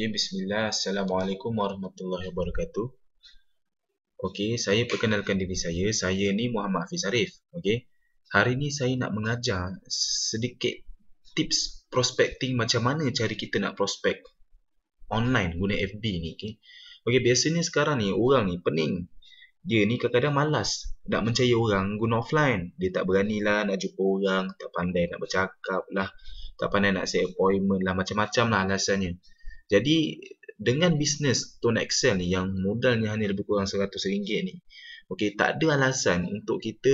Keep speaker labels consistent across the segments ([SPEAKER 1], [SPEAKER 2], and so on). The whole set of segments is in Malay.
[SPEAKER 1] Okey, bismillah. Assalamualaikum warahmatullahi wabarakatuh. Okey, saya perkenalkan diri saya. Saya ni Muhammad Hafiz Arif. Okey. Hari ni saya nak mengajar sedikit tips prospecting macam mana cari kita nak prospect online guna FB ni. Okey. Okey, biasanya sekarang ni orang ni pening. Dia ni kadang-kadang malas nak mencari orang guna offline. Dia tak beranilah nak jumpa orang, tak pandai nak bercakap lah, tak pandai nak set appointment lah, macam-macam lah alasannya. Jadi dengan bisnes Tone Excel ni yang modalnya hanya lebih kurang RM100 ni. Okey, tak ada alasan untuk kita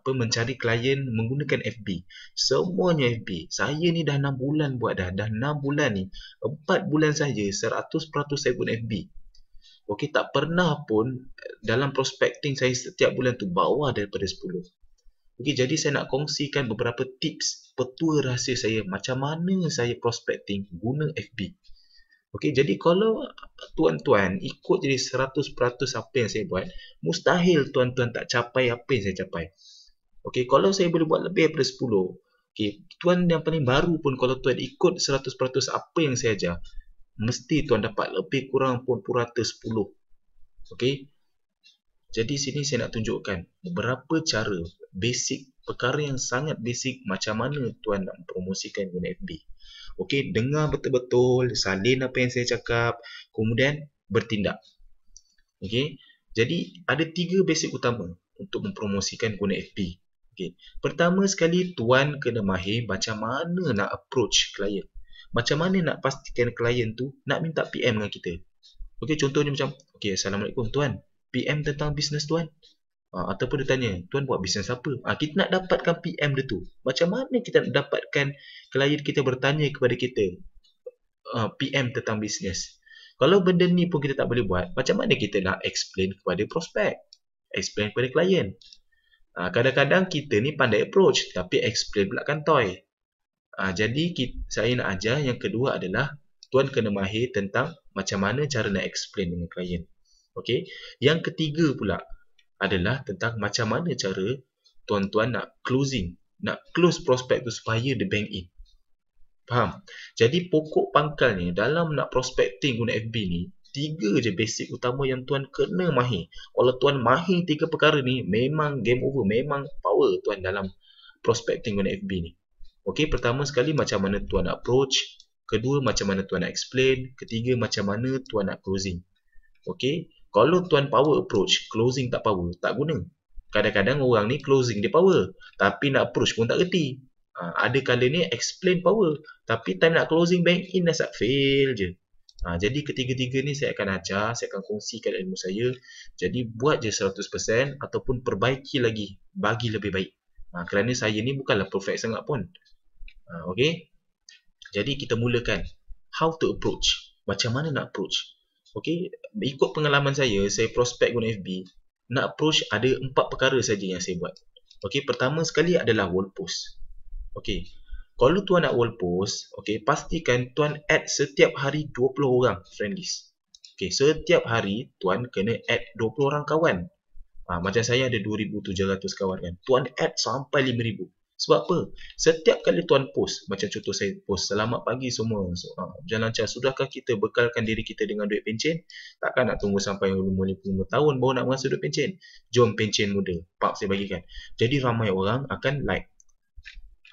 [SPEAKER 1] apa mencari klien menggunakan FB. Semuanya FB. Saya ni dah 6 bulan buat dah. Dah 6 bulan ni 4 bulan saja 100% saya guna FB. Okey, tak pernah pun dalam prospecting saya setiap bulan tu bawah daripada 10. Okey, jadi saya nak kongsikan beberapa tips petua rahsia saya macam mana saya prospecting guna FB. Okey, jadi kalau tuan-tuan ikut jadi 100% apa yang saya buat, mustahil tuan-tuan tak capai apa yang saya capai. Okey, kalau saya boleh buat lebih daripada 10, okey, tuan yang paling baru pun kalau tuan ikut 100% apa yang saya ajar, mesti tuan dapat lebih kurang pun purata 10. Okey. Jadi sini saya nak tunjukkan beberapa cara basic perkara yang sangat basic macam mana tuan nak promosikan guna FB. Okey, dengar betul-betul, salin apa yang saya cakap, kemudian bertindak. Okey. Jadi ada tiga basic utama untuk mempromosikan guna FB. Okey. Pertama sekali tuan kena mahir macam mana nak approach klien. Macam mana nak pastikan klien tu nak minta PM dengan kita. Okey, contohnya macam, okey, assalamualaikum tuan. PM tentang bisnes tuan. Uh, ataupun dia tanya, tuan buat bisnes apa? Uh, kita nak dapatkan PM dia tu. Macam mana kita nak dapatkan klien kita bertanya kepada kita uh, ah, PM tentang bisnes? Kalau benda ni pun kita tak boleh buat, macam mana kita nak explain kepada prospek? Explain kepada klien? Uh, kadang-kadang kita ni pandai approach tapi explain pula kan toy. Uh, jadi kita, saya nak ajar yang kedua adalah tuan kena mahir tentang macam mana cara nak explain dengan klien. Okay. Yang ketiga pula, adalah tentang macam mana cara tuan-tuan nak closing, nak close prospek tu supaya dia bank in. Faham? Jadi pokok pangkalnya dalam nak prospecting guna FB ni, tiga je basic utama yang tuan kena mahir. Kalau tuan mahir tiga perkara ni, memang game over, memang power tuan dalam prospecting guna FB ni. Okey, pertama sekali macam mana tuan nak approach, kedua macam mana tuan nak explain, ketiga macam mana tuan nak closing. Okey, kalau tuan power approach, closing tak power, tak guna. Kadang-kadang orang ni closing dia power, tapi nak approach pun tak reti. Ha, ada kala ni explain power, tapi time nak closing bank in dah sat fail je. Ha, jadi ketiga-tiga ni saya akan ajar, saya akan kongsikan ilmu saya. Jadi buat je 100% ataupun perbaiki lagi, bagi lebih baik. Ha, kerana saya ni bukanlah perfect sangat pun. Ha, okay? Jadi kita mulakan. How to approach? Macam mana nak approach? Okey, ikut pengalaman saya, saya prospek guna FB, nak approach ada empat perkara saja yang saya buat. Okey, pertama sekali adalah wall post. Okey. Kalau tuan nak wall post, okey, pastikan tuan add setiap hari 20 orang friend list. Okey, setiap hari tuan kena add 20 orang kawan. Ha, macam saya ada 2700 kawan kan. Tuan add sampai 5000. Sebab apa? Setiap kali tuan post, macam contoh saya post selamat pagi semua, so, ha, jalan lancar, sudahkah kita bekalkan diri kita dengan duit pencen? Takkan nak tunggu sampai umur 55 tahun baru nak merasa duit pencen? Jom pencen muda, pak saya bagikan. Jadi ramai orang akan like.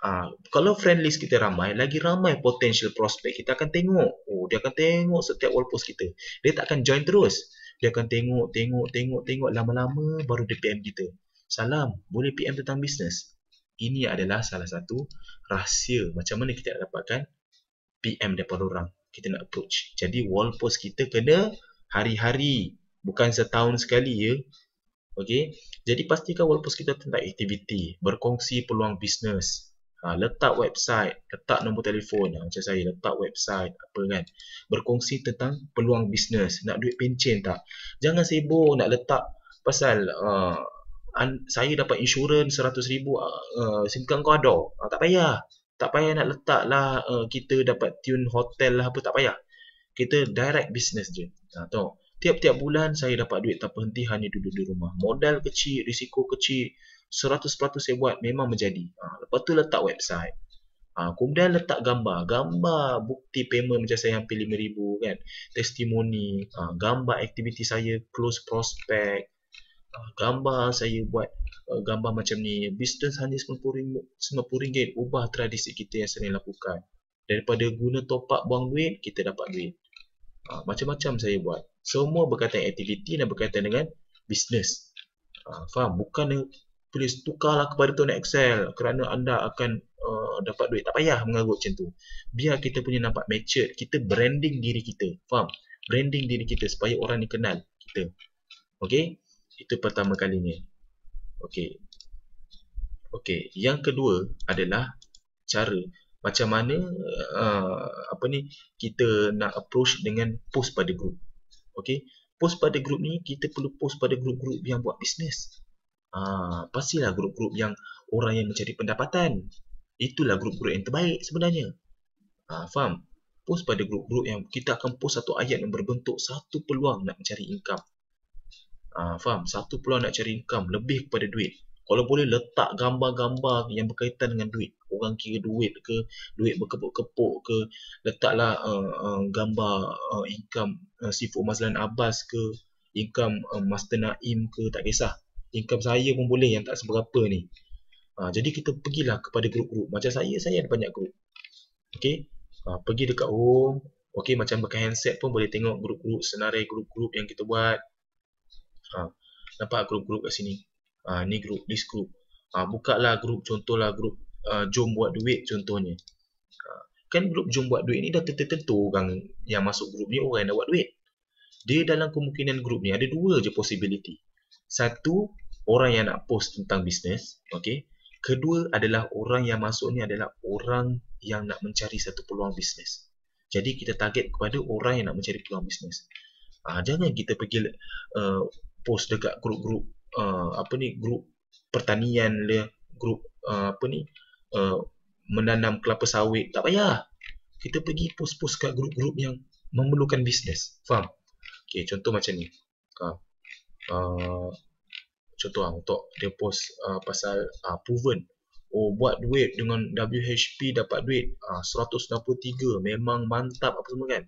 [SPEAKER 1] Ha, kalau friend list kita ramai, lagi ramai potential prospect kita akan tengok. Oh, dia akan tengok setiap wall post kita. Dia tak akan join terus. Dia akan tengok, tengok, tengok, tengok lama-lama baru dia PM kita. Salam, boleh PM tentang bisnes? ini adalah salah satu rahsia macam mana kita nak dapatkan PM daripada orang kita nak approach jadi wall post kita kena hari-hari bukan setahun sekali ya Okey, jadi pastikan wall post kita tentang aktiviti, berkongsi peluang bisnes, ha, letak website, letak nombor telefon ha, macam saya, letak website, apa kan, berkongsi tentang peluang bisnes, nak duit pencen tak, jangan sibuk nak letak pasal uh, an, saya dapat insurans seratus 100000 uh, uh, Sebenarnya kau ada, uh, tak payah Tak payah nak letak lah uh, kita dapat tune hotel lah apa, tak payah Kita direct business je uh, ah, Tengok, tiap-tiap bulan saya dapat duit tanpa henti hanya duduk di rumah Modal kecil, risiko kecil seratus 100% saya buat memang menjadi uh, Lepas tu letak website Ah, kemudian letak gambar, gambar bukti payment macam saya hampir 5000 kan. Testimoni, ah, gambar aktiviti saya close prospect, uh, gambar saya buat uh, gambar macam ni business hanya RM90 RM90 ubah tradisi kita yang sering lakukan daripada guna topak buang duit kita dapat duit uh, macam-macam saya buat semua berkaitan aktiviti dan berkaitan dengan business uh, faham bukan tulis tukarlah kepada tuan excel kerana anda akan uh, dapat duit tak payah mengarut macam tu biar kita punya nampak matured kita branding diri kita faham branding diri kita supaya orang ni kenal kita okey itu pertama kalinya. Okey. Okey, yang kedua adalah cara macam mana uh, apa ni kita nak approach dengan post pada group. Okey. Post pada group ni kita perlu post pada group-group yang buat bisnes. Ah, pastilah group-group yang orang yang mencari pendapatan. Itulah group-group yang terbaik sebenarnya. Ah, faham? Post pada group-group yang kita akan post satu ayat yang berbentuk satu peluang nak mencari income. Uh, faham? Satu peluang nak cari income lebih kepada duit. Kalau boleh letak gambar-gambar yang berkaitan dengan duit. Orang kira duit ke, duit berkepuk-kepuk ke, letaklah uh, uh, gambar uh, income uh, Sifu Mazlan Abbas ke, income uh, Master Naim ke, tak kisah. Income saya pun boleh yang tak seberapa ni. Ha, jadi kita pergilah kepada grup-grup. Macam saya, saya ada banyak grup. Okay. Ha, ah, pergi dekat home. Okay, macam pakai handset pun boleh tengok grup-grup, senarai grup-grup yang kita buat ha, nampak grup-grup kat sini ha, ni grup, this group ha, buka lah grup, contoh lah grup uh, jom buat duit contohnya ha, kan grup jom buat duit ni dah tentu-tentu orang yang masuk grup ni orang yang dah buat duit dia dalam kemungkinan grup ni ada dua je possibility satu, orang yang nak post tentang bisnes okay? kedua adalah orang yang masuk ni adalah orang yang nak mencari satu peluang bisnes jadi kita target kepada orang yang nak mencari peluang bisnes ha, jangan kita pergi uh, post dekat grup-grup uh, apa ni grup pertanian le grup uh, apa ni uh, menanam kelapa sawit tak payah kita pergi post-post kat grup-grup yang memerlukan bisnes faham okey contoh macam ni ha. Uh, contoh lah untuk dia post uh, pasal uh, proven oh buat duit dengan WHP dapat duit ah, uh, 163 memang mantap apa semua kan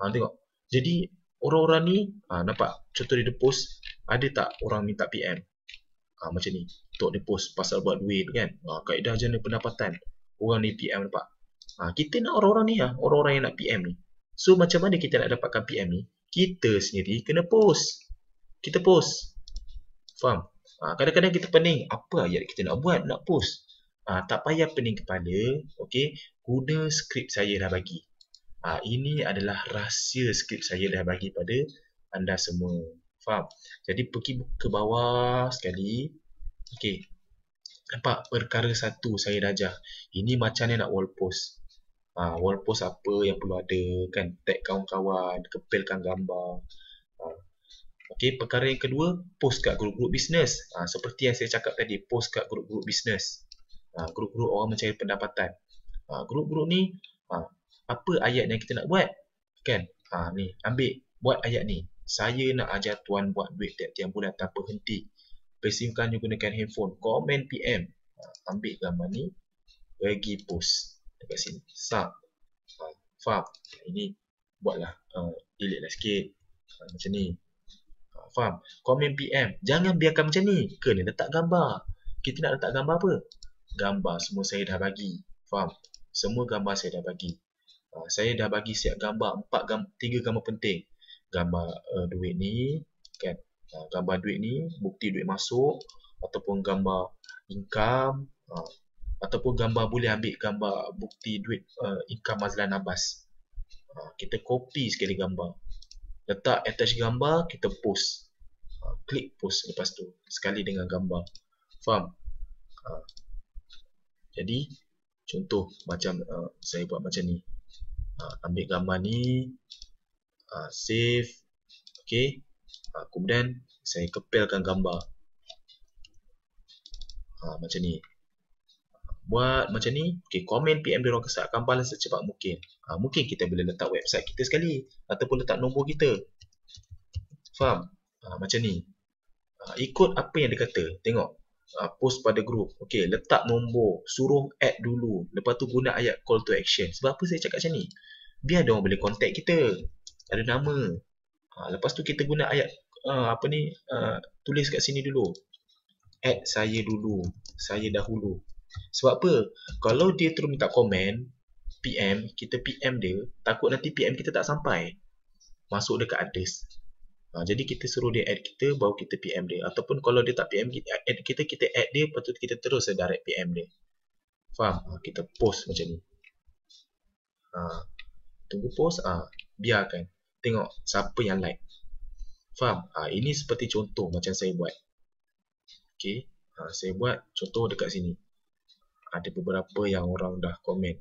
[SPEAKER 1] ha, uh, tengok jadi orang-orang ni uh, nampak contoh dia post ada tak orang minta PM? Ha, ah, macam ni, untuk dia post pasal buat duit kan? Ha, kaedah jenis pendapatan, orang ni PM nampak? Ha, kita nak orang-orang ni lah, orang-orang yang nak PM ni. So macam mana kita nak dapatkan PM ni? Kita sendiri kena post. Kita post. Faham? Ha, kadang-kadang kita pening, apa ayat kita nak buat nak post? Ha, tak payah pening kepada, okay? guna skrip saya dah bagi. Ha, ini adalah rahsia skrip saya dah bagi pada anda semua. Faham? Jadi pergi ke bawah sekali. Okey. Nampak perkara satu saya dah ajar. Ini macam ni nak wall post. Ha, wall post apa yang perlu ada kan. Tag kawan-kawan, kepilkan gambar. Ha. Okey, perkara yang kedua, post kat grup-grup bisnes. Ha, seperti yang saya cakap tadi, post kat grup-grup bisnes. Ha, grup-grup orang mencari pendapatan. Ha, grup-grup ni, ha, apa ayat yang kita nak buat? Kan? Ha, ni, ambil. Buat ayat ni saya nak ajar tuan buat duit tiap-tiap bulan tanpa henti. Pesimkan you gunakan handphone. Komen PM. Uh, ha, ambil gambar ni. Bagi post. Dekat sini. Sub. Uh, ha, Fab. Ini buatlah. Uh, ha, delete lah sikit. Uh, macam ni. Uh, faham? Komen PM. Jangan biarkan macam ni. Kena letak gambar. Kita nak letak gambar apa? Gambar semua saya dah bagi. Faham? Semua gambar saya dah bagi. Uh, saya dah bagi siap gambar. Empat gambar. Tiga gambar penting gambar uh, duit ni kan uh, gambar duit ni bukti duit masuk ataupun gambar income uh, ataupun gambar boleh ambil gambar bukti duit uh, income Mazlan Abbas uh, kita copy sekali gambar letak attach gambar kita post uh, ah, klik post lepas tu sekali dengan gambar faham uh, jadi contoh macam uh, saya buat macam ni uh, ambil gambar ni uh, save okey uh, ah, kemudian saya kepelkan gambar uh, macam ni buat macam ni okey komen PM dia orang akan balas secepat mungkin uh, mungkin kita boleh letak website kita sekali ataupun letak nombor kita faham uh, macam ni uh, ikut apa yang dia kata tengok Uh, post pada group Okay letak nombor Suruh add dulu Lepas tu guna ayat call to action Sebab apa saya cakap macam ni Biar dia orang boleh contact kita ada nama ha, lepas tu kita guna ayat uh, apa ni uh, tulis kat sini dulu add saya dulu saya dahulu sebab apa kalau dia terus minta komen PM kita PM dia takut nanti PM kita tak sampai masuk dekat address ha, jadi kita suruh dia add kita baru kita PM dia ataupun kalau dia tak PM add kita kita add dia lepas tu kita terus direct PM dia faham ha, kita post macam ni ha, tunggu post ha, biarkan tengok siapa yang like faham ha, ini seperti contoh macam saya buat okey ha, saya buat contoh dekat sini ada beberapa yang orang dah komen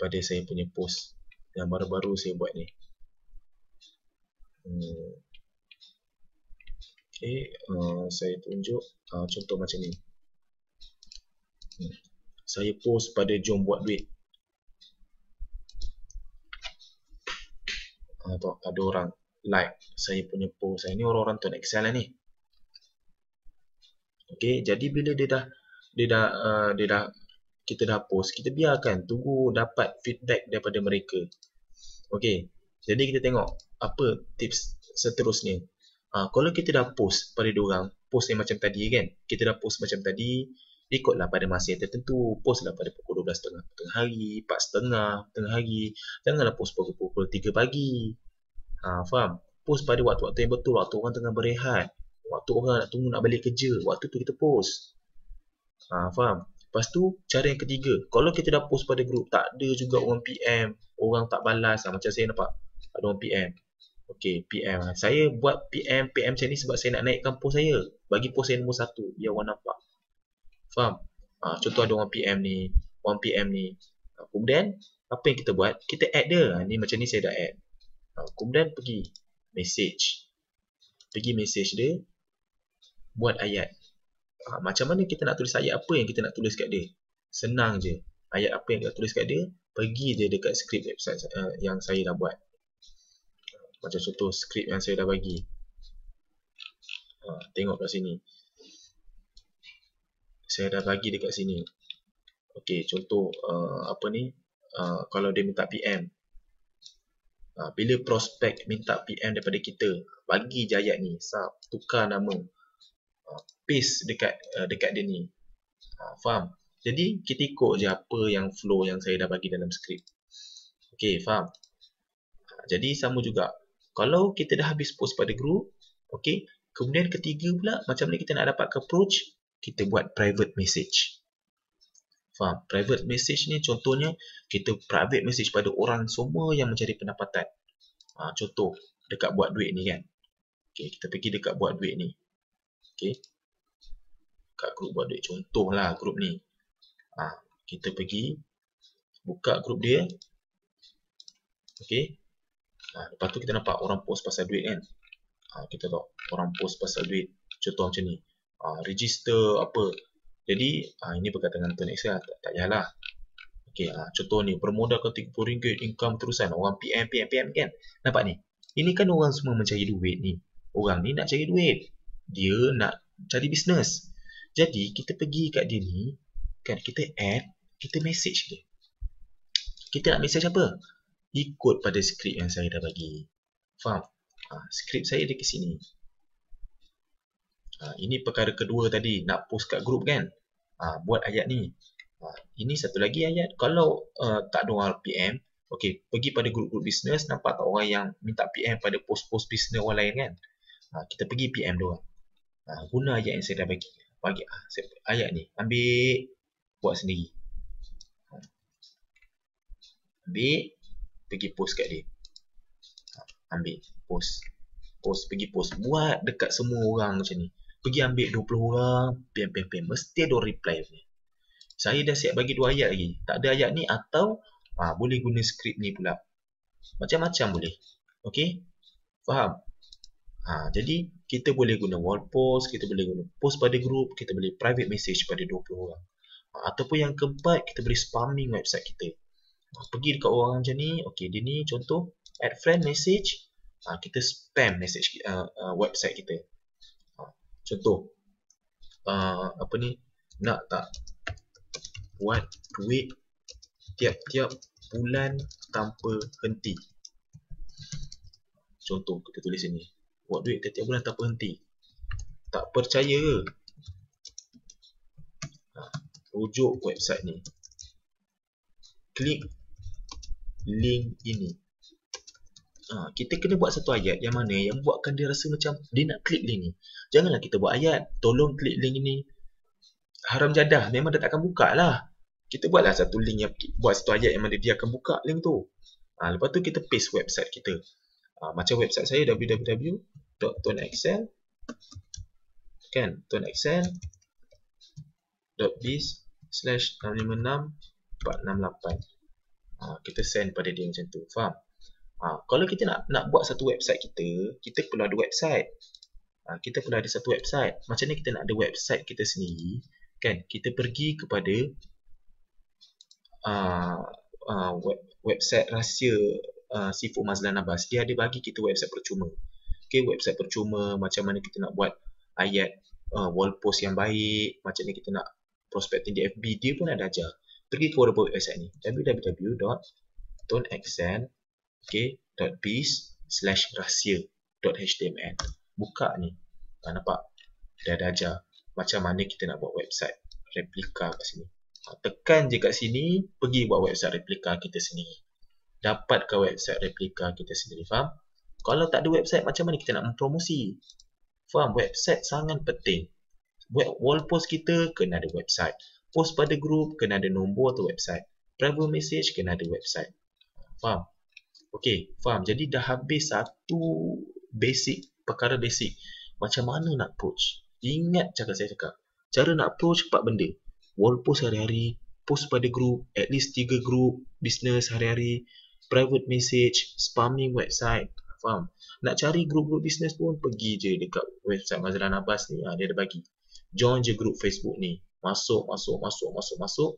[SPEAKER 1] pada saya punya post yang baru-baru saya buat ni hmm. okey uh, saya tunjuk uh, contoh macam ni hmm. saya post pada jom buat duit Nampak ada orang like saya punya post saya ni orang-orang tu Excel lah ni. Okey, jadi bila dia dah dia dah uh, dia dah kita dah post, kita biarkan tunggu dapat feedback daripada mereka. Okey. Jadi kita tengok apa tips seterusnya. Uh, kalau kita dah post pada dia orang, post yang macam tadi kan. Kita dah post macam tadi, lah pada masa yang tertentu lah pada pukul 12.30 tengah, tengah hari 4.30 tengah, tengah hari janganlah post pada pukul 3 pagi ha, faham? post pada waktu-waktu yang betul waktu orang tengah berehat waktu orang nak tunggu nak balik kerja waktu tu kita post ha, faham? lepas tu cara yang ketiga kalau kita dah post pada grup tak ada juga orang PM orang tak balas lah. macam saya nampak ada orang PM Okay, PM ha, Saya buat PM, PM macam ni sebab saya nak naikkan post saya. Bagi post saya nombor satu. Biar orang nampak. Faham? Ha, contoh ada 1pm ni, 1pm ni. Ha, kemudian, apa yang kita buat? Kita add dia. Ha, ni macam ni saya dah add. Ha, kemudian pergi message. Pergi message dia. Buat ayat. Ha, macam mana kita nak tulis ayat apa yang kita nak tulis kat dia? Senang je. Ayat apa yang kita tulis kat dia, pergi je dekat skrip website uh, yang saya dah buat. Macam contoh skrip yang saya dah bagi. Ha, tengok kat sini saya dah bagi dekat sini ok contoh uh, apa ni uh, kalau dia minta PM uh, bila prospek minta PM daripada kita bagi je ayat ni sub, tukar nama uh, paste dekat uh, dekat dia ni uh, faham jadi kita ikut je apa yang flow yang saya dah bagi dalam skrip ok faham uh, jadi sama juga kalau kita dah habis post pada group ok kemudian ketiga pula macam ni kita nak dapat approach kita buat private message. Faham? Private message ni contohnya kita private message pada orang semua yang mencari pendapatan. Ha, contoh dekat buat duit ni kan. Okay, kita pergi dekat buat duit ni. Okay. Kat grup buat duit. contoh lah, grup ni. Ha, kita pergi buka grup dia. Okay. Ha, lepas tu kita nampak orang post pasal duit kan. Ha, kita tahu orang post pasal duit. Contoh macam ni uh, register apa. Jadi uh, ini berkaitan dengan tenaga kerja tak, tak yalah. Okey, uh, contoh ni bermodalkan RM30 income terusan orang PM PM PM kan. Nampak ni. Ini kan orang semua mencari duit ni. Orang ni nak cari duit. Dia nak cari bisnes. Jadi kita pergi kat dia ni, kan kita add, kita message dia. Kita nak message apa? Ikut pada skrip yang saya dah bagi. Faham? Ha, skrip saya ada ke sini. Ha, ini perkara kedua tadi nak post kat grup kan. Ha, buat ayat ni. Ha, ini satu lagi ayat. Kalau uh, tak ada orang PM, okey, pergi pada grup-grup bisnes nampak tak orang yang minta PM pada post-post bisnes orang lain kan. Ha, kita pergi PM dia. Ha, guna ayat yang saya dah bagi. Bagi ah, ayat ni. Ambil buat sendiri. Ambil pergi post kat dia. Ha, ambil post post pergi post buat dekat semua orang macam ni pergi ambil 20 orang, pem pem pem mesti ada reply ni. Saya dah siap bagi dua ayat lagi. Tak ada ayat ni atau ah boleh guna skrip ni pula. Macam-macam boleh. Okey? Faham? Ha, jadi kita boleh guna wall post, kita boleh guna post pada group, kita boleh private message pada 20 orang. Ha, ataupun yang keempat, kita boleh spamming website kita. Ha, pergi dekat orang macam ni, okey dia ni contoh add friend message, ha, kita spam message uh, uh, website kita contoh uh, apa ni nak tak buat duit tiap-tiap bulan tanpa henti contoh kita tulis sini buat duit tiap-tiap bulan tanpa henti tak percaya ke ha, rujuk website ni klik link ini ha, kita kena buat satu ayat yang mana yang buatkan dia rasa macam dia nak klik link ni. Janganlah kita buat ayat, tolong klik link ni. Haram jadah, memang dia tak akan buka lah. Kita buatlah satu link yang buat satu ayat yang mana dia akan buka link tu. Ha, lepas tu kita paste website kita. Ha, macam website saya www.tonexcel kan tonexcel.biz slash 656 468 ha, kita send pada dia macam tu, faham? Ha, kalau kita nak nak buat satu website kita, kita perlu ada website. Ha, kita perlu ada satu website. Macam ni kita nak ada website kita sendiri, kan? Kita pergi kepada uh, uh, web, website rahsia uh, ah, Sifu Mazlan Abbas. Dia ada bagi kita website percuma. Okay, website percuma macam mana kita nak buat ayat uh, wall post yang baik, macam ni kita nak prospecting di FB, dia pun ada ajar. Pergi ke website ni, www.tonexen.com okay, .piece slash rahsia.html buka ni, tak nampak dah ada ajar macam mana kita nak buat website replika kat sini ha, tekan je kat sini, pergi buat website replika kita sendiri dapatkan website replika kita sendiri, faham? kalau tak ada website, macam mana kita nak mempromosi? faham? website sangat penting Web, wall post kita kena ada website post pada group kena ada nombor atau website private message kena ada website faham? Okey, faham. Jadi dah habis satu basic, perkara basic. Macam mana nak approach? Ingat cara saya cakap. Cara nak approach empat benda. Wall post hari-hari, post pada group, at least tiga group, business hari-hari, private message, spamming website. Faham? Nak cari group-group business pun pergi je dekat website Mazlan Abbas ni. Ha, dia ada bagi. Join je group Facebook ni. Masuk, masuk, masuk, masuk, masuk.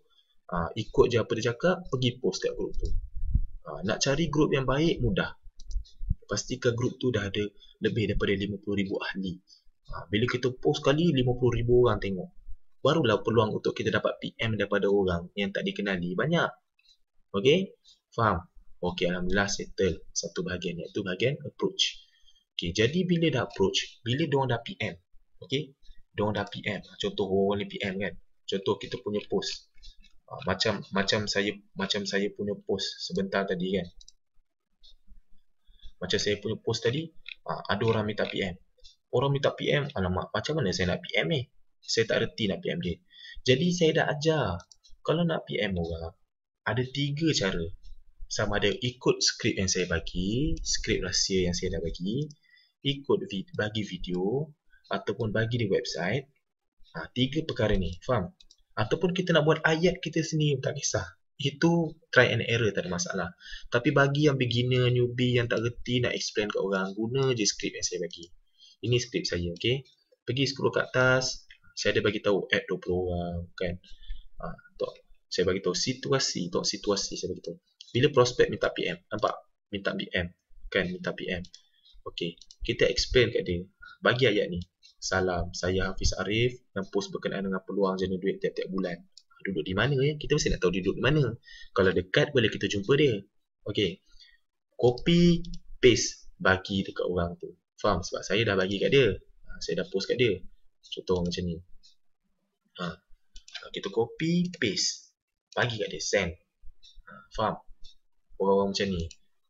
[SPEAKER 1] Ha, ikut je apa dia cakap, pergi post kat group tu. Ah, nak cari grup yang baik mudah pastikan grup tu dah ada lebih daripada 50,000 ahli ha, bila kita post sekali 50,000 orang tengok barulah peluang untuk kita dapat PM daripada orang yang tak dikenali banyak ok faham ok Alhamdulillah settle satu bahagian iaitu bahagian approach ok jadi bila dah approach bila diorang dah PM ok diorang dah PM contoh orang ni PM kan contoh kita punya post Ah, macam macam saya macam saya punya post sebentar tadi kan macam saya punya post tadi ah, ada orang minta PM orang minta PM alamak macam mana saya nak PM ni eh? saya tak reti nak PM dia jadi saya dah ajar kalau nak PM orang ada tiga cara sama ada ikut skrip yang saya bagi skrip rahsia yang saya dah bagi ikut bagi video ataupun bagi di website ah, tiga perkara ni faham Ataupun kita nak buat ayat kita sendiri tak kisah. Itu try and error tak ada masalah. Tapi bagi yang beginner, newbie yang tak reti nak explain kat orang, guna je skrip yang saya bagi. Ini skrip saya, okay. Pergi scroll kat atas, saya ada bagi tahu add 20 orang, kan. Ha, tak. Saya bagi tahu situasi, tak situasi saya bagi tahu. Bila prospek minta PM, nampak? Minta PM, kan? Minta PM. Okay, kita explain kat dia. Bagi ayat ni, Salam, saya Hafiz Arif yang post berkenaan dengan peluang jana duit tiap-tiap bulan. Duduk di mana ya? Kita mesti nak tahu duduk di mana. Kalau dekat boleh kita jumpa dia. Okay. Copy, paste bagi dekat orang tu. Faham? Sebab saya dah bagi kat dia. Ha, saya dah post kat dia. Contoh macam ni. Ha. Kita copy, paste. Bagi kat dia, send. Ha, faham? Orang-orang macam ni.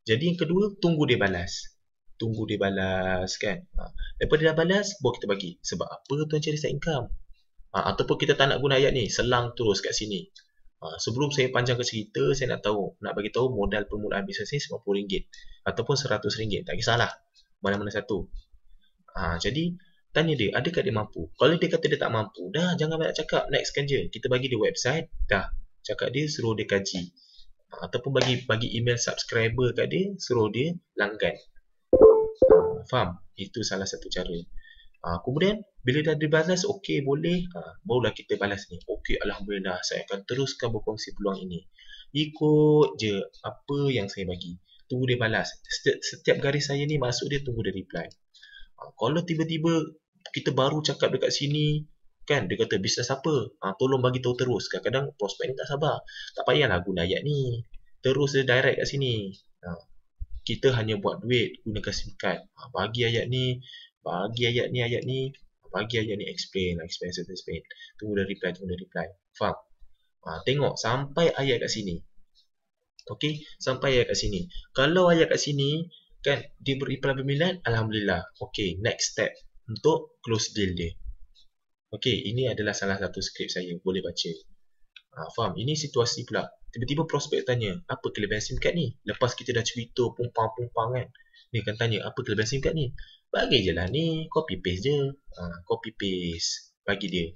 [SPEAKER 1] Jadi yang kedua, tunggu dia balas tunggu dia balas kan ha. daripada dah balas buat kita bagi sebab apa tuan cari side income ha. ataupun kita tak nak guna ayat ni selang terus kat sini ha. sebelum saya panjang ke cerita saya nak tahu nak bagi tahu modal permulaan bisnes ni RM50 ataupun RM100 tak kisahlah mana-mana satu ha. jadi tanya dia adakah dia mampu kalau dia kata dia tak mampu dah jangan banyak cakap next kan je kita bagi dia website dah cakap dia suruh dia kaji ha, ataupun bagi bagi email subscriber kat dia suruh dia langgan Faham? Itu salah satu cara. Ha, kemudian, bila dah dibalas, okey boleh, ha, barulah kita balas ni. Okey, Alhamdulillah, saya akan teruskan berkongsi peluang ini. Ikut je apa yang saya bagi. Tunggu dia balas. Setiap, setiap garis saya ni masuk dia, tunggu dia reply. Ha, kalau tiba-tiba kita baru cakap dekat sini, kan, dia kata bisnes apa, ha, tolong bagi tahu terus. Kadang-kadang prospek ni tak sabar. Tak payahlah guna ayat ni. Terus dia direct kat sini. Ha, kita hanya buat duit gunakan SIM Ha, bagi ayat ni, bagi ayat ni, ayat ni, bagi ayat ni explain, lah, explain, explain, explain. Tunggu dia reply, tunggu dia reply. Faham? Ha, tengok sampai ayat kat sini. Okey, sampai ayat kat sini. Kalau ayat kat sini, kan dia beri pemilihan, Alhamdulillah. Okey, next step untuk close deal dia. Okey, ini adalah salah satu skrip saya. Boleh baca. Ha, faham? Ini situasi pula. Tiba-tiba prospek tanya, apa kelebihan SIM card ni? Lepas kita dah cerita pumpang-pumpang kan. Dia akan tanya, apa kelebihan SIM card ni? Bagi je lah ni, copy paste je. Ha, copy paste, bagi dia.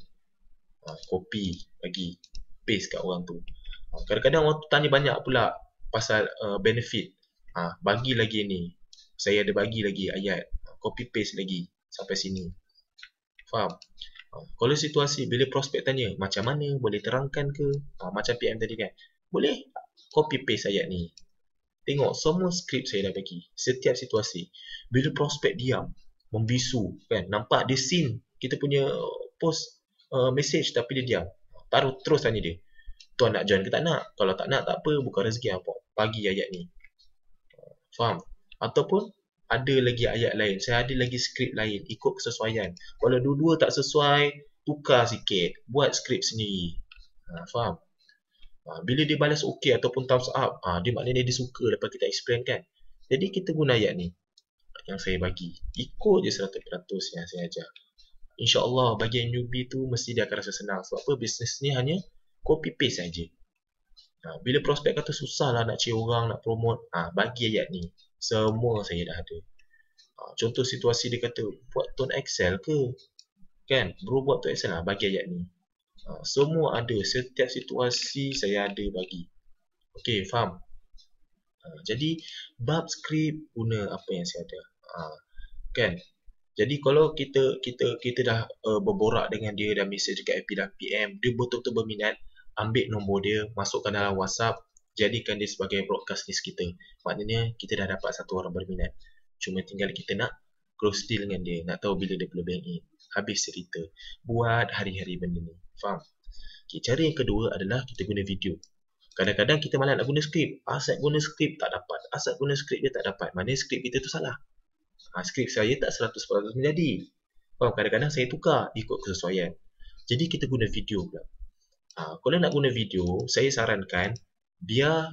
[SPEAKER 1] Ha, copy, bagi. Paste kat orang tu. Ha, kadang-kadang orang tu tanya banyak pula pasal uh, benefit. Ha, bagi lagi ni. Saya ada bagi lagi ayat. Ha, copy paste lagi sampai sini. Faham? Ha, kalau situasi bila prospek tanya, macam mana? Boleh terangkan ke? Ha, macam PM tadi kan? boleh copy paste ayat ni tengok semua skrip saya dah bagi setiap situasi bila prospek diam membisu kan nampak dia scene kita punya post uh, message tapi dia diam baru terus tanya dia tuan nak join ke tak nak kalau tak nak tak apa bukan rezeki apa pagi ayat ni faham ataupun ada lagi ayat lain saya ada lagi skrip lain ikut kesesuaian kalau dua-dua tak sesuai tukar sikit buat skrip sendiri ha, faham Ha, bila dia balas okey ataupun thumbs up, ha, dia maknanya dia suka lepas kita explain kan. Jadi kita guna ayat ni yang saya bagi. Ikut je 100% yang saya ajar. InsyaAllah bagi yang newbie tu mesti dia akan rasa senang. Sebab apa? Bisnes ni hanya copy paste saja. Ha, bila prospek kata susah lah nak cari orang, nak promote, ha, bagi ayat ni. Semua saya dah ada. Ha, contoh situasi dia kata, buat tone Excel ke? Kan? Bro buat tone Excel lah, bagi ayat ni. Ah, semua ada. Setiap situasi saya ada bagi. Okey, faham? Ah, jadi, bab skrip guna apa yang saya ada. Ha, kan? Jadi kalau kita kita kita dah uh, berborak dengan dia dan mesej dekat FB dan PM, dia betul-betul berminat, ambil nombor dia, masukkan dalam WhatsApp, jadikan dia sebagai broadcast list kita. Maknanya kita dah dapat satu orang berminat. Cuma tinggal kita nak close deal dengan dia, nak tahu bila dia boleh bank in. Habis cerita. Buat hari-hari benda ni. Faham? Okay, cara yang kedua adalah kita guna video. Kadang-kadang kita malah nak guna skrip. Asal guna skrip tak dapat. Asal guna skrip dia tak dapat. Maknanya skrip kita tu salah. Ha, skrip saya tak 100% menjadi. Faham? Kadang-kadang saya tukar ikut kesesuaian. Jadi kita guna video pula. Ha, kalau nak guna video, saya sarankan biar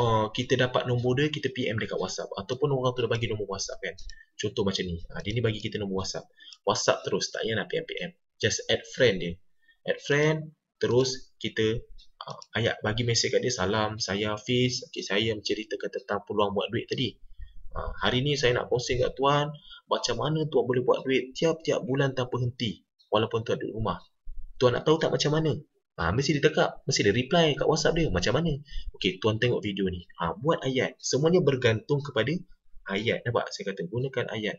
[SPEAKER 1] uh, kita dapat nombor dia, kita PM dekat WhatsApp. Ataupun orang tu dah bagi nombor WhatsApp kan. Contoh macam ni. Ha, dia ni bagi kita nombor WhatsApp. WhatsApp terus. Tak payah nak PM-PM. Just add friend dia add friend terus kita uh, ayat bagi mesej kat dia salam saya Hafiz okay, saya yang menceritakan tentang peluang buat duit tadi uh, hari ni saya nak posting kat tuan macam mana tuan boleh buat duit tiap-tiap bulan tanpa henti walaupun tuan duduk rumah tuan nak tahu tak macam mana Ha, mesti dia tekak, mesti dia reply kat WhatsApp dia macam mana. Okey, tuan tengok video ni. Ha, buat ayat. Semuanya bergantung kepada ayat. Nampak? Saya kata gunakan ayat.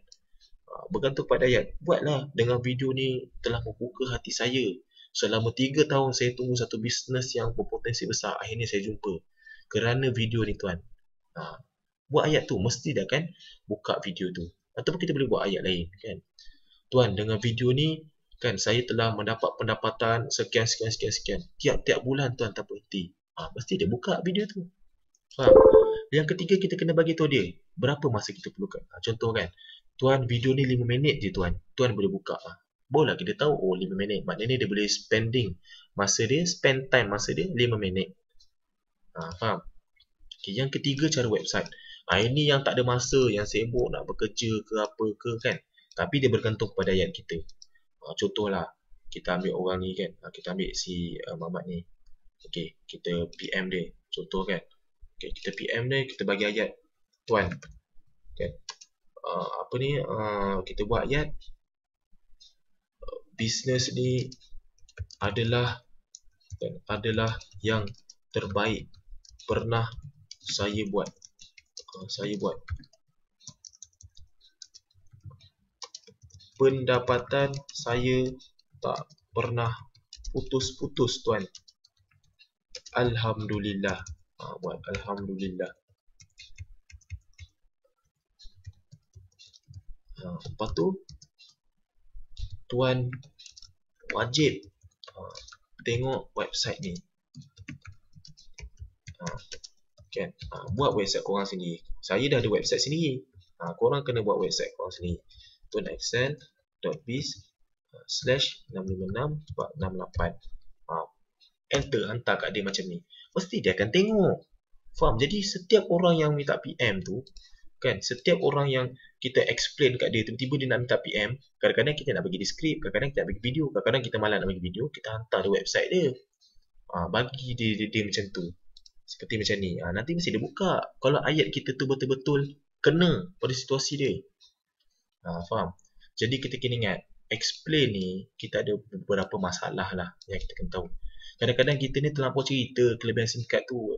[SPEAKER 1] Ah, bergantung pada ayat. Buatlah dengan video ni telah membuka hati saya. Selama 3 tahun saya tunggu satu bisnes yang berpotensi besar Akhirnya saya jumpa Kerana video ni tuan ha. Buat ayat tu mesti dah kan Buka video tu Ataupun kita boleh buat ayat lain kan Tuan dengan video ni kan saya telah mendapat pendapatan sekian sekian sekian sekian tiap-tiap bulan tuan tak berhenti ah ha, mesti dia buka video tu ha. yang ketiga kita kena bagi tahu dia berapa masa kita perlukan ha, contoh kan tuan video ni 5 minit je tuan tuan boleh buka ah Barulah kita tahu oh 5 minit Maknanya dia boleh spending masa dia Spend time masa dia 5 minit ha, Faham? Okay, yang ketiga cara website ha, Ini yang tak ada masa yang sibuk nak bekerja ke apa ke kan Tapi dia bergantung kepada ayat kita ha, Contohlah kita ambil orang ni kan ha, Kita ambil si uh, mamat ni Okay, kita PM dia Contoh kan okay, Kita PM dia, kita bagi ayat Tuan okay. uh, ha, Apa ni, uh, kita buat ayat bisnes ni adalah dan adalah yang terbaik pernah saya buat ah, saya buat pendapatan saya tak pernah putus-putus tuan alhamdulillah ah, buat alhamdulillah ha, lepas tu tuan wajib ha, tengok website ni ha, kan ha, buat website korang sendiri saya dah ada website sendiri korang kena buat website korang sendiri tunexcel.biz slash 656.468 enter hantar kat dia macam ni mesti dia akan tengok faham jadi setiap orang yang minta PM tu kan setiap orang yang kita explain kat dia tiba-tiba dia nak minta PM kadang-kadang kita nak bagi dia skrip kadang-kadang kita nak bagi video kadang-kadang kita malas nak bagi video kita hantar dia website dia ha, bagi dia, dia, dia, macam tu seperti macam ni ha, nanti mesti dia buka kalau ayat kita tu betul-betul kena pada situasi dia ha, faham jadi kita kena ingat explain ni kita ada beberapa masalah lah yang kita kena tahu kadang-kadang kita ni terlampau cerita kelebihan singkat tu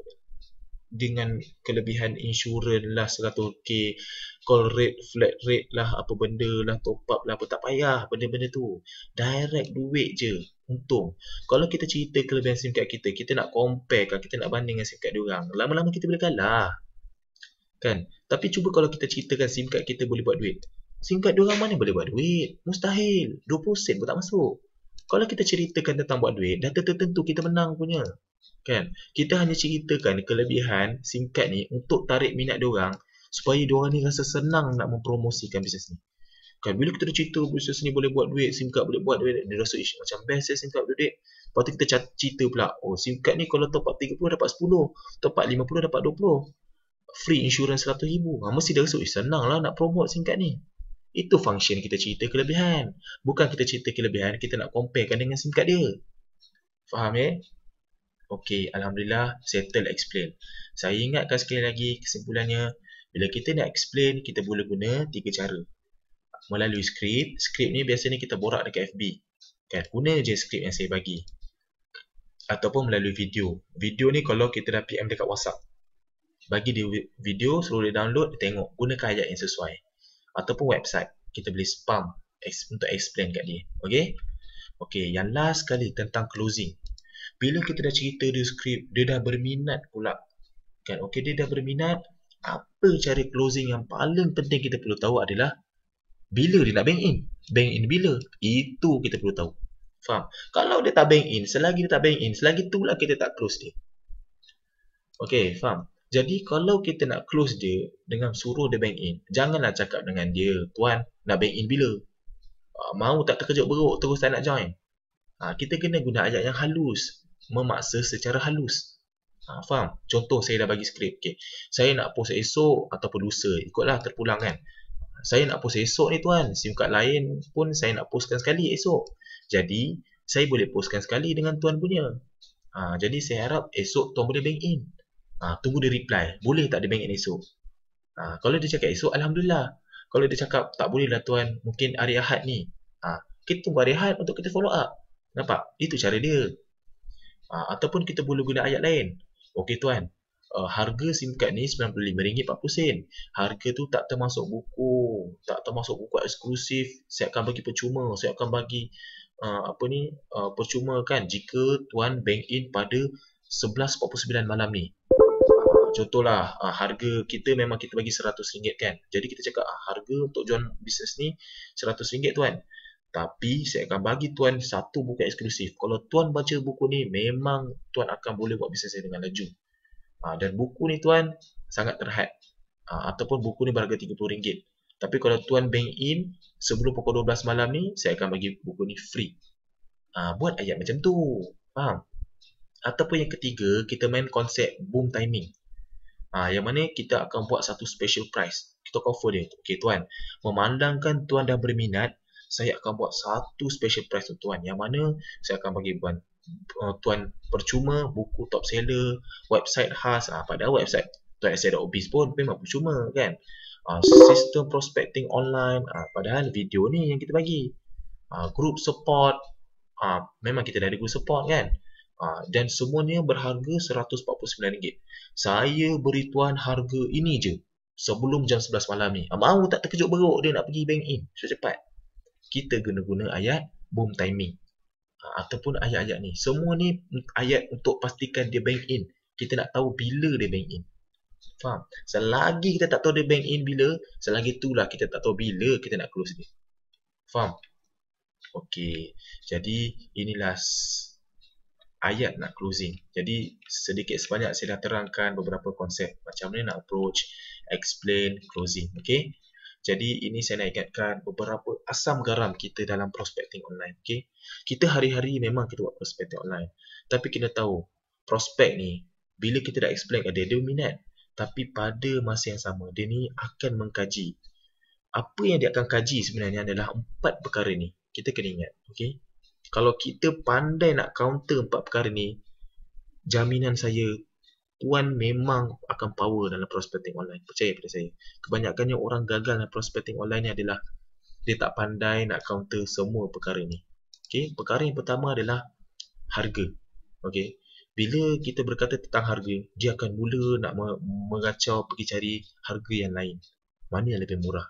[SPEAKER 1] dengan kelebihan insurans lah 100k call rate flat rate lah apa benda lah top up lah apa tak payah benda-benda tu direct duit je untung kalau kita cerita kelebihan sim card kita kita nak compare kan kita nak banding dengan sim card diorang lama-lama kita boleh kalah kan tapi cuba kalau kita ceritakan sim card kita boleh buat duit sim card diorang mana boleh buat duit mustahil 20 sen pun tak masuk kalau kita ceritakan tentang buat duit, data tertentu kita menang punya kan kita hanya ceritakan kelebihan singkat ni untuk tarik minat dia orang supaya dia orang ni rasa senang nak mempromosikan bisnes ni kan bila kita dah cerita bisnes ni boleh buat duit sim card boleh buat duit dia rasa ish macam best ya sim card duit lepas tu kita cerita pula oh sim card ni kalau top up 30 dapat 10 top up 50 dapat 20 free insurance 100 ribu ha, mesti dia rasa ish senang lah nak promote sim card ni itu function kita cerita kelebihan bukan kita cerita kelebihan kita nak comparekan dengan sim card dia faham ya eh? Okey, Alhamdulillah, settle explain. Saya ingatkan sekali lagi kesimpulannya, bila kita nak explain, kita boleh guna tiga cara. Melalui skrip, skrip ni biasanya kita borak dekat FB. Kan, guna je skrip yang saya bagi. Ataupun melalui video. Video ni kalau kita dah PM dekat WhatsApp. Bagi dia video, suruh dia download, dia tengok. Gunakan ayat yang sesuai. Ataupun website. Kita boleh spam untuk explain kat dia. Okey? Okey, yang last sekali tentang closing. Bila kita dah cerita dia skrip, dia dah berminat pula. Kan? Okey, dia dah berminat. Apa cara closing yang paling penting kita perlu tahu adalah bila dia nak bank in. Bank in bila? Itu kita perlu tahu. Faham? Kalau dia tak bank in, selagi dia tak bank in, selagi lah kita tak close dia. Okey, faham? Jadi kalau kita nak close dia dengan suruh dia bank in, janganlah cakap dengan dia, tuan nak bank in bila? Ah, mau tak terkejut beruk terus tak nak join? ha, kita kena guna ayat yang halus memaksa secara halus ha, faham contoh saya dah bagi skrip okay. saya nak post esok ataupun lusa ikutlah terpulang kan saya nak post esok ni tuan sim card lain pun saya nak postkan sekali esok jadi saya boleh postkan sekali dengan tuan punya ha, jadi saya harap esok tuan boleh bank in ha, tunggu dia reply boleh tak dia bank in esok ha, kalau dia cakap esok Alhamdulillah kalau dia cakap tak boleh lah tuan mungkin hari Ahad ni ha, kita tunggu hari Ahad untuk kita follow up Nampak? Itu cara dia. Ha, ataupun kita boleh guna ayat lain. Okey tuan, uh, harga SIM card ni RM95.40. Harga tu tak termasuk buku, tak termasuk buku eksklusif. Saya akan bagi percuma, saya akan bagi uh, apa ni, uh, percuma kan jika tuan bank in pada 11.49 malam ni. Contohlah uh, harga kita memang kita bagi RM100 kan. Jadi kita cakap uh, harga untuk join bisnes ni RM100 tuan. Tapi saya akan bagi tuan satu buku eksklusif. Kalau tuan baca buku ni, memang tuan akan boleh buat bisnes dengan laju. Ha, dan buku ni tuan sangat terhad. Ha, ataupun buku ni berharga RM30. Tapi kalau tuan bank in sebelum pukul 12 malam ni, saya akan bagi buku ni free. Ha, buat ayat macam tu. Faham? Ataupun yang ketiga, kita main konsep boom timing. Ha, yang mana kita akan buat satu special price. Kita cover dia. Okey tuan, memandangkan tuan dah berminat, saya akan buat satu special price untuk tuan yang mana saya akan bagi tuan uh, tuan percuma buku top seller website khas uh, ah, pada website tuan SA.obiz pun memang percuma kan uh, ah, sistem prospecting online uh, padahal video ni yang kita bagi uh, group support uh, memang kita dah ada group support kan uh, dan semuanya berharga rm ringgit. saya beri tuan harga ini je sebelum jam 11 malam ni. Mau tak terkejut beruk dia nak pergi bank in. Cepat-cepat kita guna guna ayat boom timing ha, ataupun ayat-ayat ni semua ni ayat untuk pastikan dia bank in kita nak tahu bila dia bank in faham selagi kita tak tahu dia bank in bila selagi itulah kita tak tahu bila kita nak close dia faham okey jadi inilah ayat nak closing jadi sedikit sebanyak saya dah terangkan beberapa konsep macam mana nak approach explain closing okey jadi ini saya nak ingatkan beberapa asam garam kita dalam prospecting online. Okay? Kita hari-hari memang kita buat prospecting online. Tapi kita tahu prospek ni bila kita dah explain ada dia minat. Tapi pada masa yang sama dia ni akan mengkaji. Apa yang dia akan kaji sebenarnya adalah empat perkara ni. Kita kena ingat. Okay? Kalau kita pandai nak counter empat perkara ni, jaminan saya Puan memang akan power dalam prospecting online Percaya pada saya Kebanyakannya orang gagal dalam prospecting online ni adalah Dia tak pandai nak counter semua perkara ni okay? Perkara yang pertama adalah Harga okay? Bila kita berkata tentang harga Dia akan mula nak mengacau pergi cari harga yang lain Mana yang lebih murah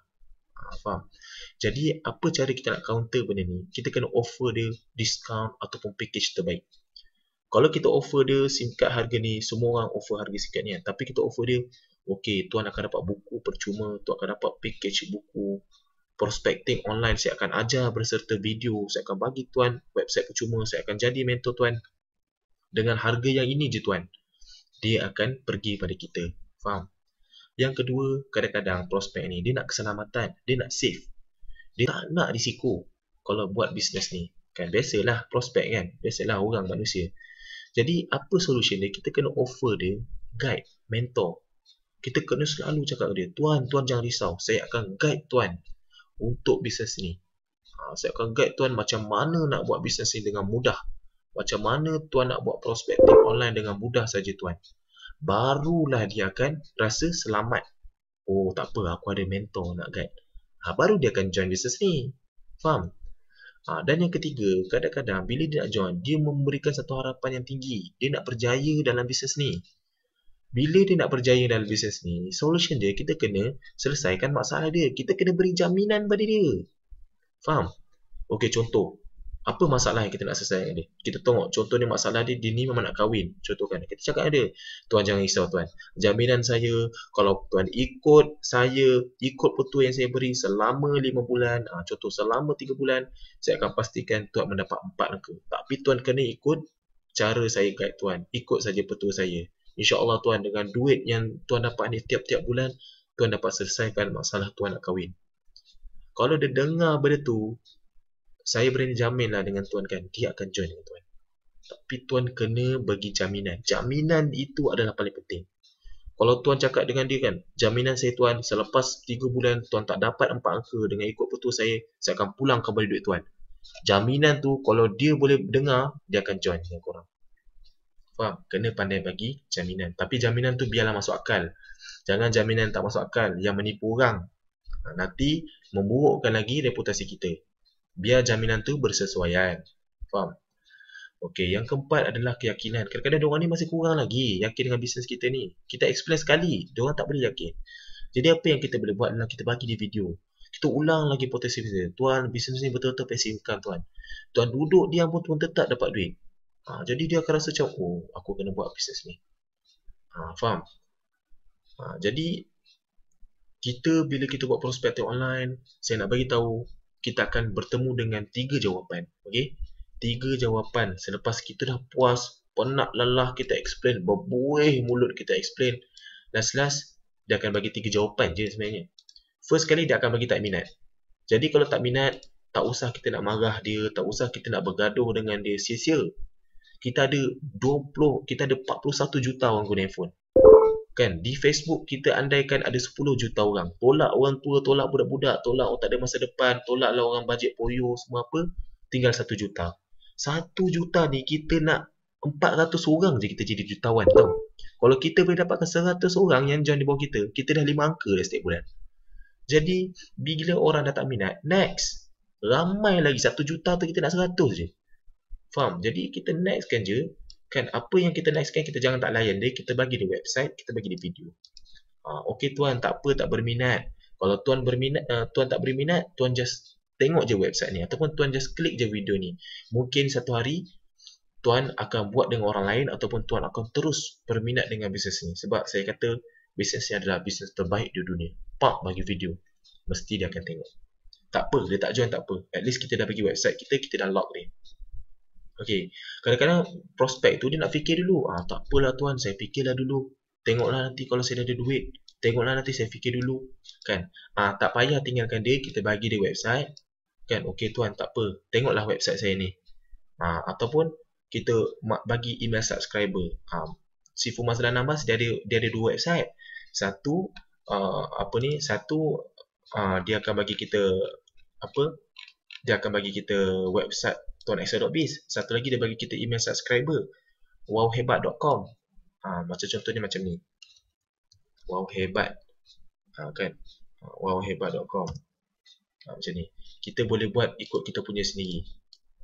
[SPEAKER 1] ha, Faham? Jadi apa cara kita nak counter benda ni Kita kena offer dia discount ataupun package terbaik kalau kita offer dia SIM card harga ni, semua orang offer harga SIM card ni kan. Tapi kita offer dia, okay, tuan akan dapat buku percuma, tuan akan dapat package buku, prospecting online, saya akan ajar berserta video, saya akan bagi tuan website percuma, saya akan jadi mentor tuan. Dengan harga yang ini je tuan, dia akan pergi pada kita. Faham? Yang kedua, kadang-kadang prospek ni, dia nak keselamatan, dia nak safe. Dia tak nak risiko kalau buat bisnes ni. Kan biasalah prospek kan, biasalah orang manusia. Jadi apa solution dia? Kita kena offer dia guide, mentor. Kita kena selalu cakap dengan dia, tuan, tuan jangan risau. Saya akan guide tuan untuk bisnes ni. Ha, saya akan guide tuan macam mana nak buat bisnes ni dengan mudah. Macam mana tuan nak buat prospecting online dengan mudah saja tuan. Barulah dia akan rasa selamat. Oh tak apa aku ada mentor nak guide. Ha, baru dia akan join bisnes ni. Faham? Ha, dan yang ketiga, kadang-kadang bila dia nak join, dia memberikan satu harapan yang tinggi. Dia nak berjaya dalam bisnes ni. Bila dia nak berjaya dalam bisnes ni, solution dia kita kena selesaikan masalah dia. Kita kena beri jaminan pada dia. Faham? Okey, contoh apa masalah yang kita nak selesaikan dia kita tengok contoh ni masalah dia dia ni memang nak kahwin contohkan kita cakap dia tuan jangan risau tuan jaminan saya kalau tuan ikut saya ikut petua yang saya beri selama 5 bulan ah, contoh selama 3 bulan saya akan pastikan tuan mendapat 4 angka tapi tuan kena ikut cara saya kait tuan ikut saja petua saya insyaallah tuan dengan duit yang tuan dapat ni tiap-tiap bulan tuan dapat selesaikan masalah tuan nak kahwin kalau dia dengar benda tu saya berani jamin lah dengan tuan kan dia akan join dengan tuan tapi tuan kena bagi jaminan jaminan itu adalah paling penting kalau tuan cakap dengan dia kan jaminan saya tuan selepas 3 bulan tuan tak dapat 4 angka dengan ikut petua saya saya akan pulang kembali duit tuan jaminan tu kalau dia boleh dengar dia akan join dengan korang faham? kena pandai bagi jaminan tapi jaminan tu biarlah masuk akal jangan jaminan tak masuk akal yang menipu orang ha, nanti memburukkan lagi reputasi kita biar jaminan tu bersesuaian. Faham? Okey, yang keempat adalah keyakinan. Kadang-kadang diorang ni masih kurang lagi yakin dengan bisnes kita ni. Kita explain sekali, diorang tak boleh yakin. Jadi apa yang kita boleh buat adalah kita bagi di video. Kita ulang lagi potensi bisnes. Tuan, bisnes ni betul-betul passive income, tuan. Tuan duduk dia pun tuan tetap dapat duit. Ha, jadi dia akan rasa macam, oh, aku kena buat bisnes ni. Ha, faham? Ha, jadi, kita bila kita buat prospect online, saya nak bagi tahu kita akan bertemu dengan tiga jawapan. Okey. Tiga jawapan selepas kita dah puas, penat lelah kita explain, berbuih mulut kita explain. Last-last, dia akan bagi tiga jawapan je sebenarnya. First kali, dia akan bagi tak minat. Jadi, kalau tak minat, tak usah kita nak marah dia, tak usah kita nak bergaduh dengan dia, sia-sia. Kita ada 20, kita ada 41 juta orang guna handphone kan di Facebook kita andaikan ada 10 juta orang tolak orang tua tolak budak-budak tolak orang tak ada masa depan tolaklah orang bajet poyo semua apa tinggal 1 juta 1 juta ni kita nak 400 orang je kita jadi jutawan tau kalau kita boleh dapatkan 100 orang yang join di bawah kita kita dah 5 angka dah setiap bulan jadi bila orang dah tak minat next ramai lagi 1 juta tu kita nak 100 je faham jadi kita next kan je kan apa yang kita nak kan, kita jangan tak layan dia kita bagi di website kita bagi di video uh, ha, okey tuan tak apa tak berminat kalau tuan berminat uh, tuan tak berminat tuan just tengok je website ni ataupun tuan just klik je video ni mungkin satu hari tuan akan buat dengan orang lain ataupun tuan akan terus berminat dengan bisnes ni sebab saya kata bisnes ni adalah bisnes terbaik di dunia pak bagi video mesti dia akan tengok tak apa dia tak join tak apa at least kita dah bagi website kita kita dah log dia Okey. Kadang-kadang prospek tu dia nak fikir dulu. Ah tak apalah tuan, saya fikirlah dulu. Tengoklah nanti kalau saya dah ada duit. Tengoklah nanti saya fikir dulu. Kan? Ah tak payah tinggalkan dia, kita bagi dia website. Kan? Okey tuan, tak apa. Tengoklah website saya ni. Ah ataupun kita bagi email subscriber. Ah Sifu Mazlan Nambas dia ada dia ada dua website. Satu uh, apa ni? Satu uh, dia akan bagi kita apa? Dia akan bagi kita website tuanexcel.biz satu lagi dia bagi kita email subscriber wowhebat.com ha, macam contohnya macam ni wowhebat ha, kan ha, wowhebat.com ha, macam ni kita boleh buat ikut kita punya sendiri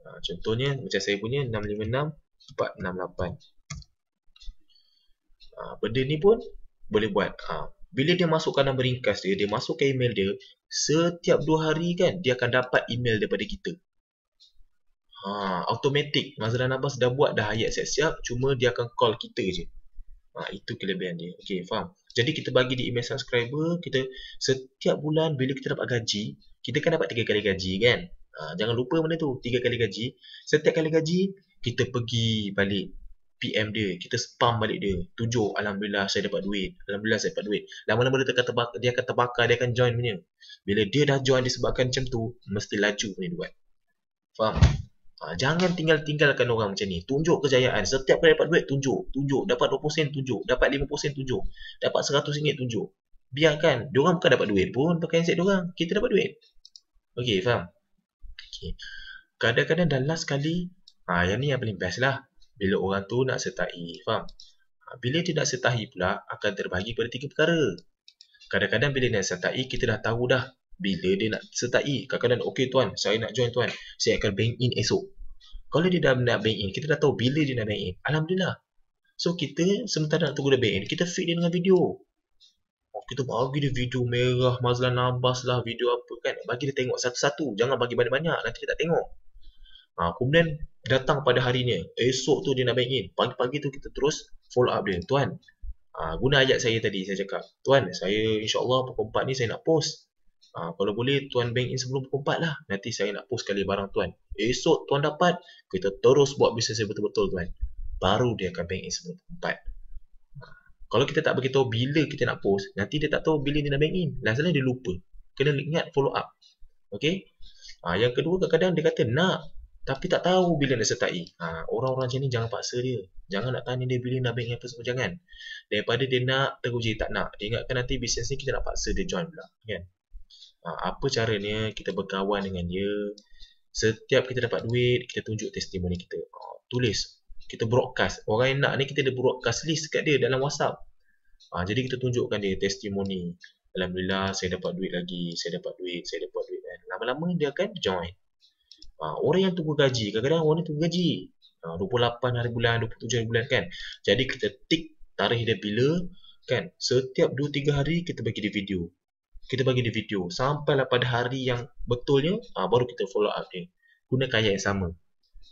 [SPEAKER 1] ha, contohnya macam saya punya 656468 ha, benda ni pun boleh buat ha, bila dia masukkan nama ringkas dia dia masukkan email dia setiap 2 hari kan dia akan dapat email daripada kita Ha, automatic Mazlan Abbas dah buat dah ayat siap-siap cuma dia akan call kita je. Ha, itu kelebihan dia. Okey, faham. Jadi kita bagi di email subscriber, kita setiap bulan bila kita dapat gaji, kita kan dapat tiga kali gaji kan? Ha, jangan lupa mana tu, tiga kali gaji. Setiap kali gaji, kita pergi balik PM dia, kita spam balik dia. Tujuh, Alhamdulillah saya dapat duit. Alhamdulillah saya dapat duit. Lama-lama dia, akan terbakar, dia akan terbakar, dia akan join punya. Bila dia dah join disebabkan macam tu, mesti laju punya duit. Faham? Ha, jangan tinggal-tinggalkan orang macam ni. Tunjuk kejayaan. Setiap kali dapat duit, tunjuk. Tunjuk. Dapat 20 sen, tunjuk. Dapat 50 sen, tunjuk. Dapat 100 ringgit, tunjuk. Biarkan. Diorang bukan dapat duit pun pakai handset diorang. Kita dapat duit. Okey, faham? Okey. Kadang-kadang dah last kali, ha, yang ni yang paling best lah. Bila orang tu nak sertai, faham? Ha, bila dia nak sertai pula, akan terbagi pada tiga perkara. Kadang-kadang bila nak sertai, kita dah tahu dah bila dia nak sertai kadang-kadang okey tuan saya nak join tuan saya akan bank in esok kalau dia dah nak bank in kita dah tahu bila dia nak bank in alhamdulillah so kita sementara nak tunggu dia bank in kita feed dia dengan video oh, kita bagi dia video merah mazlan nabas lah video apa kan bagi dia tengok satu-satu jangan bagi banyak-banyak nanti dia tak tengok ha, kemudian datang pada harinya esok tu dia nak bank in pagi-pagi tu kita terus follow up dia tuan Ha, guna ayat saya tadi saya cakap Tuan saya insyaAllah pukul 4 ni saya nak post Ha, kalau boleh tuan bank in sebelum pukul 4 lah. Nanti saya nak post sekali barang tuan. Esok tuan dapat, kita terus buat bisnes yang betul-betul tuan. Baru dia akan bank in sebelum pukul 4. Ha, kalau kita tak beritahu bila kita nak post, nanti dia tak tahu bila dia nak bank in. Lain-lain dia lupa. Kena ingat follow up. Okay? Ha, yang kedua kadang-kadang dia kata nak tapi tak tahu bila nak sertai. Ha, orang-orang macam ni jangan paksa dia. Jangan nak tanya dia bila nak bank apa semua. Jangan. Daripada dia nak, teruji tak nak. Dia ingatkan nanti bisnes ni kita nak paksa dia join pula. Kan? Yeah. Ah, apa caranya kita berkawan dengan dia setiap kita dapat duit kita tunjuk testimoni kita ah, tulis kita broadcast orang yang nak ni kita ada broadcast list dekat dia dalam WhatsApp ah, jadi kita tunjukkan dia testimoni alhamdulillah saya dapat duit lagi saya dapat duit saya dapat duit kan. lama-lama dia akan join orang yang tunggu gaji kadang-kadang orang yang tunggu gaji 28 hari bulan 27 hari bulan kan jadi kita tick tarikh dia bila kan setiap 2 3 hari kita bagi dia video kita bagi dia video sampailah pada hari yang betulnya uh, baru kita follow up dia gunakan ayat yang sama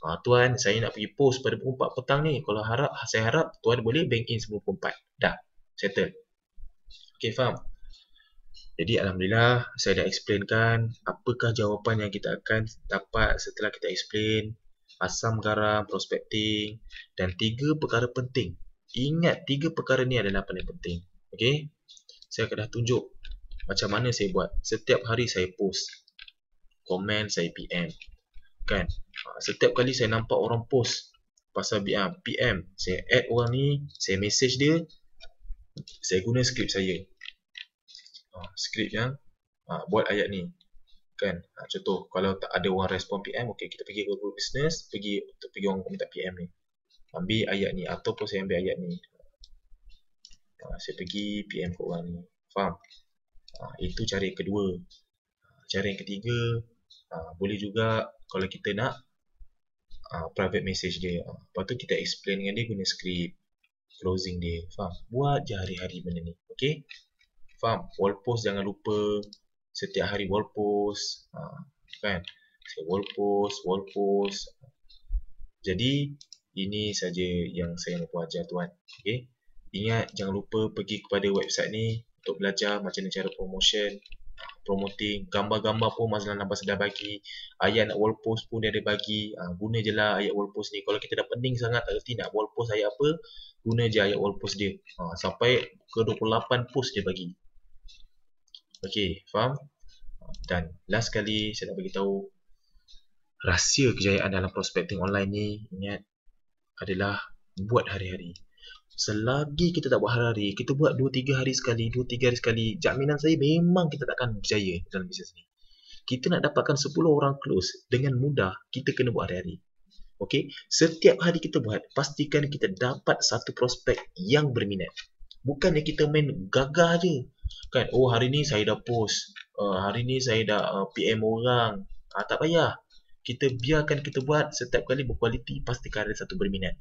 [SPEAKER 1] uh, tuan saya nak pergi post pada pukul 4 petang ni kalau harap saya harap tuan boleh bank in semua pukul 4 dah settle Okay faham jadi Alhamdulillah saya dah explainkan apakah jawapan yang kita akan dapat setelah kita explain asam garam, prospecting dan tiga perkara penting. Ingat tiga perkara ni adalah paling penting. Okey? Saya akan dah tunjuk macam mana saya buat setiap hari saya post komen saya PM kan ah, setiap kali saya nampak orang post pasal PM saya add orang ni saya message dia saya guna skrip saya ah, skrip yang ah, buat ayat ni kan contoh kalau tak ada orang respon PM okey kita pergi ke group business pergi pergi orang minta PM ni ambil ayat ni ataupun saya ambil ayat ni saya pergi PM ke orang ni faham Ha, itu cara yang kedua. Ha, cara yang ketiga, ha, boleh juga kalau kita nak ha, private message dia. Ha, lepas tu kita explain dengan dia guna script closing dia. Faham? Buat je hari-hari benda ni. Okay? Faham? Wall post jangan lupa. Setiap hari wall post. Ha, kan? So, wall post, wall post. Jadi, ini saja yang saya nak ajar tuan. Okay? Ingat, jangan lupa pergi kepada website ni untuk belajar macam mana cara promotion promoting gambar-gambar pun Mazlan Nabas dah bagi ayat nak wall post pun dia ada bagi ha, guna je lah ayat wall post ni kalau kita dah pening sangat tak kerti nak wall post ayat apa guna je ayat wall post dia ha, sampai ke 28 post dia bagi ok faham dan last kali saya nak bagi tahu rahsia kejayaan dalam prospecting online ni ingat adalah buat hari-hari Selagi kita tak buat hari-hari, kita buat 2-3 hari sekali, 2-3 hari sekali, jaminan saya memang kita takkan akan berjaya dalam bisnes ni. Kita nak dapatkan 10 orang close dengan mudah, kita kena buat hari-hari. Okay? Setiap hari kita buat, pastikan kita dapat satu prospek yang berminat. Bukan yang kita main gagah aje. Kan, oh hari ni saya dah post, uh, hari ni saya dah uh, PM orang. Ha, tak payah. Kita biarkan kita buat setiap kali berkualiti, pastikan ada satu berminat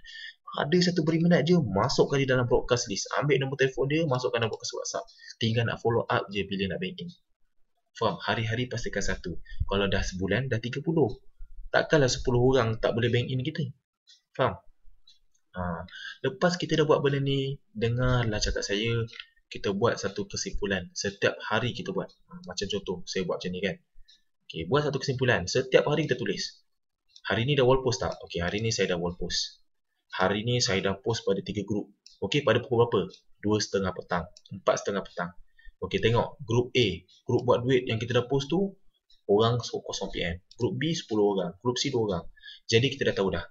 [SPEAKER 1] ada satu beri minat je masukkan dia dalam broadcast list ambil nombor telefon dia masukkan dalam broadcast whatsapp tinggal nak follow up je bila nak bank in faham hari-hari pastikan satu kalau dah sebulan dah tiga 30 takkanlah sepuluh orang tak boleh bank in kita faham ha. lepas kita dah buat benda ni dengarlah cakap saya kita buat satu kesimpulan setiap hari kita buat ha, macam contoh saya buat macam ni kan okay, buat satu kesimpulan setiap hari kita tulis hari ni dah wall post tak? Okay, hari ni saya dah wall post hari ni saya dah post pada tiga grup. Okey, pada pukul berapa? Dua setengah petang. Empat setengah petang. Okey, tengok. Grup A. Grup buat duit yang kita dah post tu, orang 0 PM. Grup B, 10 orang. Grup C, 2 orang. Jadi, kita dah tahu dah.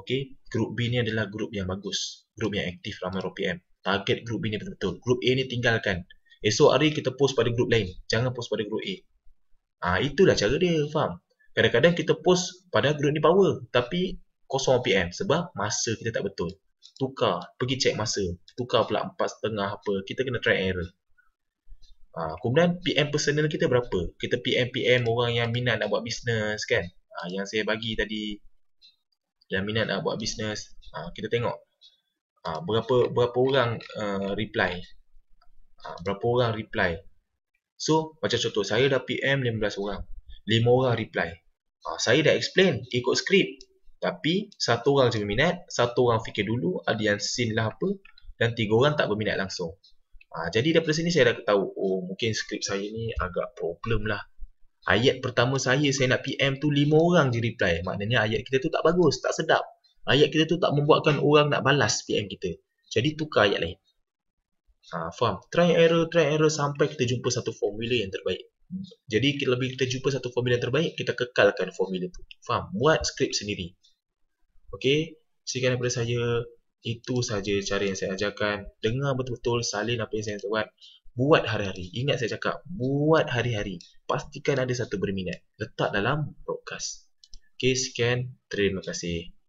[SPEAKER 1] Okey, grup B ni adalah grup yang bagus. Grup yang aktif ramai PM. Target grup B ni betul-betul. Grup A ni tinggalkan. Esok hari kita post pada grup lain. Jangan post pada grup A. Ah ha, itulah cara dia, faham? Kadang-kadang kita post pada grup ni power. Tapi 0pm sebab masa kita tak betul tukar pergi check masa tukar pula 4.30 apa kita kena try error ha, kemudian PM personal kita berapa kita PM PM orang yang minat nak buat bisnes kan ha, yang saya bagi tadi yang minat nak buat bisnes ha, kita tengok ha, berapa berapa orang uh, reply ha, berapa orang reply so macam contoh saya dah PM 15 orang 5 orang reply ha, saya dah explain ikut skrip tapi satu orang je berminat, satu orang fikir dulu ada yang sin lah apa dan tiga orang tak berminat langsung. Ha, jadi daripada sini saya dah tahu oh mungkin skrip saya ni agak problem lah. Ayat pertama saya saya nak PM tu lima orang je reply. Maknanya ayat kita tu tak bagus, tak sedap. Ayat kita tu tak membuatkan orang nak balas PM kita. Jadi tukar ayat lain. Ha, faham? Try error, try error sampai kita jumpa satu formula yang terbaik. Jadi kita lebih kita jumpa satu formula yang terbaik, kita kekalkan formula tu. Faham? Buat skrip sendiri. Okey, sekian daripada saya. Itu saja cara yang saya ajarkan. Dengar betul-betul salin apa yang saya buat. Buat hari-hari. Ingat saya cakap, buat hari-hari. Pastikan ada satu berminat. Letak dalam broadcast. Okey, sekian. Terima kasih.